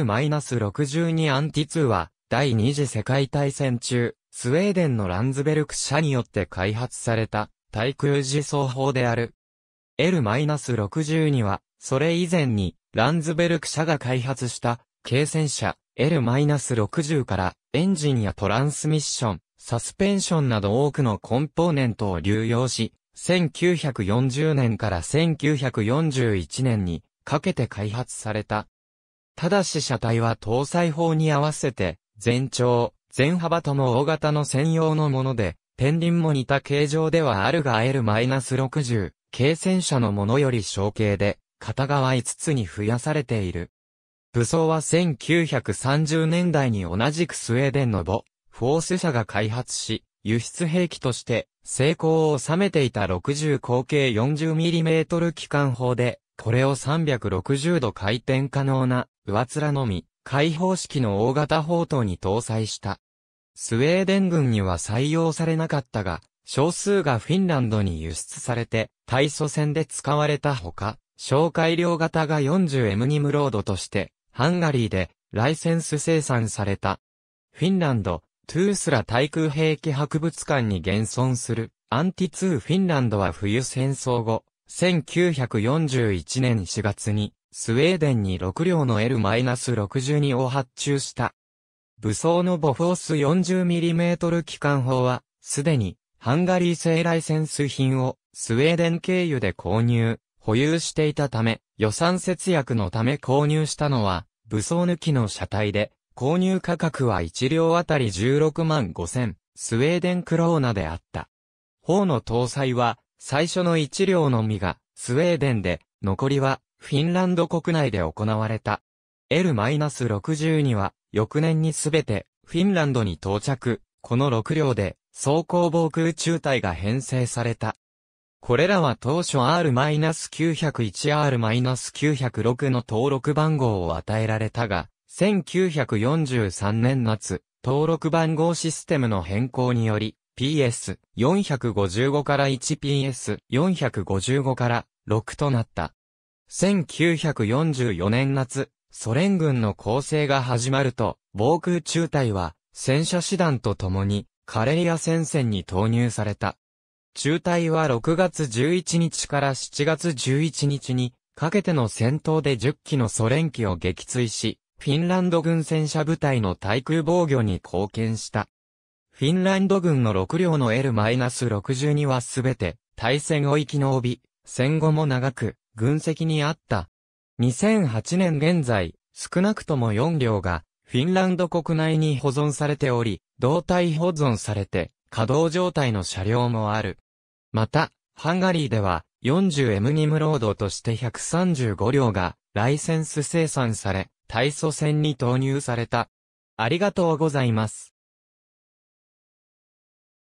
62アンティ2は、第二次世界大戦中、スウェーデンのランズベルク社によって開発された、対空自走砲である。L-62 は、それ以前に、ランズベルク社が開発した、軽戦車 L-60 から、エンジンやトランスミッション、サスペンションなど多くのコンポーネントを流用し、1940年から1941年にかけて開発されたただし車体は搭載法に合わせて、全長、全幅とも大型の専用のもので、天輪も似た形状ではあるが L-60、軽戦車のものより小型で、片側5つに増やされている。武装は1930年代に同じくスウェーデンのボ、フォース社が開発し、輸出兵器として成功を収めていた60口径 40mm 機関砲で、これを360度回転可能な上面のみ、開放式の大型砲塔に搭載した。スウェーデン軍には採用されなかったが、少数がフィンランドに輸出されて、対祖戦で使われたほか、小改良型が 40M ニムロードとして、ハンガリーでライセンス生産された。フィンランド、トゥースラ対空兵器博物館に現存する、アンティツーフィンランドは冬戦争後、1941年4月に、スウェーデンに6両の L-62 を発注した。武装のボフォース 40mm 機関砲は、すでに、ハンガリー製ライセンス品を、スウェーデン経由で購入、保有していたため、予算節約のため購入したのは、武装抜きの車体で、購入価格は1両あたり16万5千、スウェーデンクローナであった。砲の搭載は、最初の1両のみが、スウェーデンで、残りは、フィンランド国内で行われた。L-62 は、翌年にすべて、フィンランドに到着。この6両で、装甲防空中隊が編成された。これらは当初 R-901R-906 の登録番号を与えられたが、1943年夏、登録番号システムの変更により、PS455 から 1PS455 から6となった。1944年夏、ソ連軍の攻勢が始まると、防空中隊は、戦車師団と共に、カレリア戦線に投入された。中隊は6月11日から7月11日に、かけての戦闘で10機のソ連機を撃墜し、フィンランド軍戦車部隊の対空防御に貢献した。フィンランド軍の6両の L-62 はすべて、対戦を生きの帯、戦後も長く、軍籍にあった。2008年現在、少なくとも4両が、フィンランド国内に保存されており、胴体保存されて、稼働状態の車両もある。また、ハンガリーでは、40M ニムロードとして135両が、ライセンス生産され、対素線に投入された。ありがとうございます。